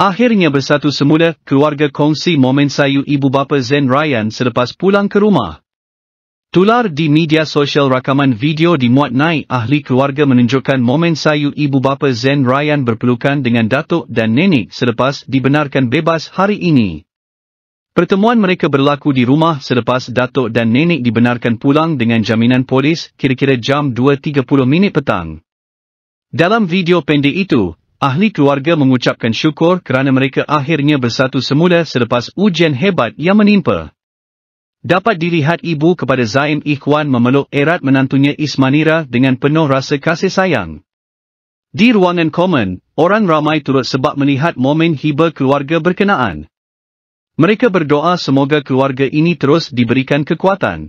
Akhirnya bersatu semula, keluarga kongsi momen sayu ibu bapa Zen Ryan selepas pulang ke rumah. Tular di media sosial rakaman video dimuat naik ahli keluarga menunjukkan momen sayu ibu bapa Zen Ryan berpelukan dengan datuk dan nenek selepas dibenarkan bebas hari ini. Pertemuan mereka berlaku di rumah selepas datuk dan nenek dibenarkan pulang dengan jaminan polis kira-kira jam 2.30 minit petang. Dalam video pendek itu, ahli keluarga mengucapkan syukur kerana mereka akhirnya bersatu semula selepas ujian hebat yang menimpa. Dapat dilihat ibu kepada Zain Ikhwan memeluk erat menantunya Ismanira dengan penuh rasa kasih sayang. Di ruangan komen, orang ramai turut sebab melihat momen hiba keluarga berkenaan. Mereka berdoa semoga keluarga ini terus diberikan kekuatan.